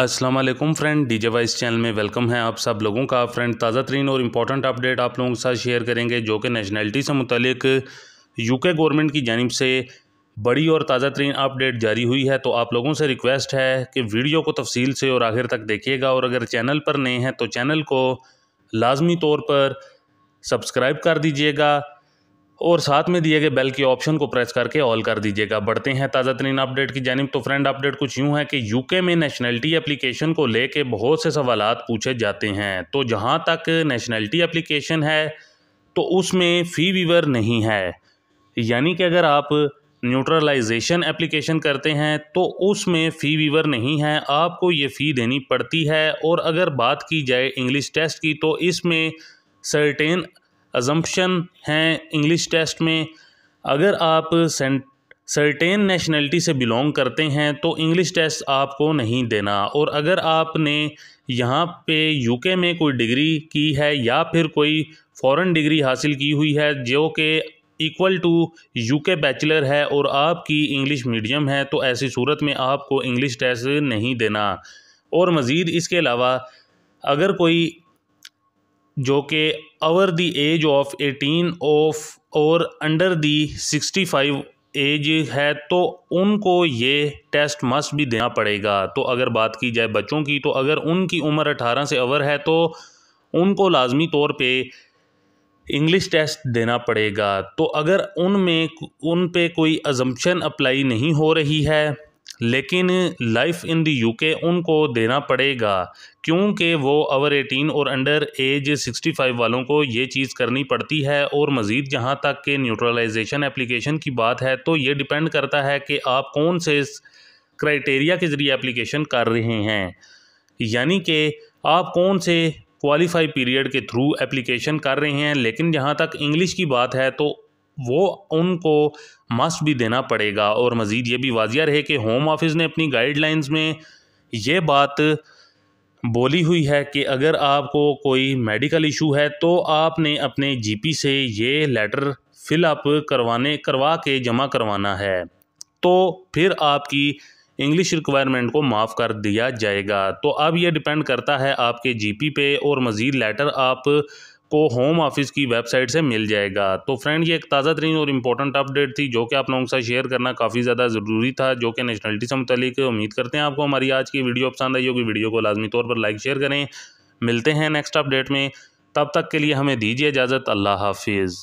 अस्सलाम वालेकुम friend DJ voice channel में वेलकम है आप सब लोगों का फ्रेंड ताज़ा तरीन और इम्पॉर्टेंट अपडेट आप लोगों के साथ शेयर करेंगे जो कि नेशनैलिटी से मुतलिक यूके गवर्नमेंट की जानब से बड़ी और ताज़ा तरीन अपडेट जारी हुई है तो आप लोगों से रिक्वेस्ट है कि वीडियो को तफसील से और आखिर तक देखिएगा और अगर चैनल पर नए हैं तो चैनल को लाजमी तौर पर सब्सक्राइब कर दीजिएगा और साथ में दिए गए बेल के ऑप्शन को प्रेस करके ऑल कर दीजिएगा बढ़ते हैं ताज़ा तरीन अपडेट की जानब तो फ्रेंड अपडेट कुछ यूँ है कि यूके में नेशनलिटी एप्लीकेशन को लेके बहुत से सवाल पूछे जाते हैं तो जहाँ तक नेशनलिटी एप्लीकेशन है तो उसमें फ़ी वीवर नहीं है यानी कि अगर आप न्यूट्रलाइजेशन एप्लीकेशन करते हैं तो उसमें फ़ी वीवर नहीं है आपको ये फ़ी देनी पड़ती है और अगर बात की जाए इंग्लिश टेस्ट की तो इसमें सर्टेन अजम्पशन हैं इंग्लिश टेस्ट में अगर आप सर्टेन नेशनलिटी से बिलोंग करते हैं तो इंग्लिश टेस्ट आपको नहीं देना और अगर आपने यहाँ पे यूके में कोई डिग्री की है या फिर कोई फॉरेन डिग्री हासिल की हुई है जो कि इक्वल टू यूके बैचलर है और आपकी इंग्लिश मीडियम है तो ऐसी सूरत में आपको इंग्लिश टेस्ट नहीं देना और मज़ीद इसके अलावा अगर कोई जो कि over the age of eighteen of और under the sixty five age है तो उनको ये टेस्ट मस्ट भी देना पड़ेगा तो अगर बात की जाए बच्चों की तो अगर उनकी उम्र अठारह से अवर है तो उनको लाजमी तौर पे इंग्लिश टेस्ट देना पड़ेगा तो अगर उनमें उन पे कोई अजम्पन अप्लाई नहीं हो रही है लेकिन लाइफ इन द यूके उनको देना पड़ेगा क्योंकि वो अवर एटीन और अंडर एज 65 वालों को ये चीज़ करनी पड़ती है और मज़ीद जहाँ तक के न्यूट्रलाइजेशन एप्लीकेशन की बात है तो ये डिपेंड करता है कि आप कौन से क्राइटेरिया के ज़रिए एप्लीकेशन कर रहे हैं यानी कि आप कौन से क्वालिफाई पीरियड के थ्रू एप्लीकेशन कर रहे हैं लेकिन जहाँ तक इंग्लिश की बात है तो वो उनको मस्ट भी देना पड़ेगा और मज़ीद ये भी वाजिया रहे कि होम ऑफिस ने अपनी गाइडलाइंस में ये बात बोली हुई है कि अगर आपको कोई मेडिकल इशू है तो आपने अपने जीपी से ये लेटर फिलअप करवाने करवा के जमा करवाना है तो फिर आपकी इंग्लिश रिक्वायरमेंट को माफ़ कर दिया जाएगा तो अब यह डिपेंड करता है आपके जीपी पे और मज़ीद लेटर आप आपको होम ऑफिस की वेबसाइट से मिल जाएगा तो फ्रेंड ये एक ताज़ा तरीन और इम्पोर्टेंट अपडेट थी जो कि आप लोगों के साथ शेयर करना काफ़ी ज़्यादा ज़रूरी था जो कि नेशनलिटी से मुतलिक उम्मीद करते हैं आपको हमारी आज की वीडियो पसंद आई होगी वीडियो को लाजमी तौर पर लाइक शेयर करें मिलते हैं नेक्स्ट अपडेट में तब तक के लिए हमें दीजिए इजाज़त अल्लाह हाफिज़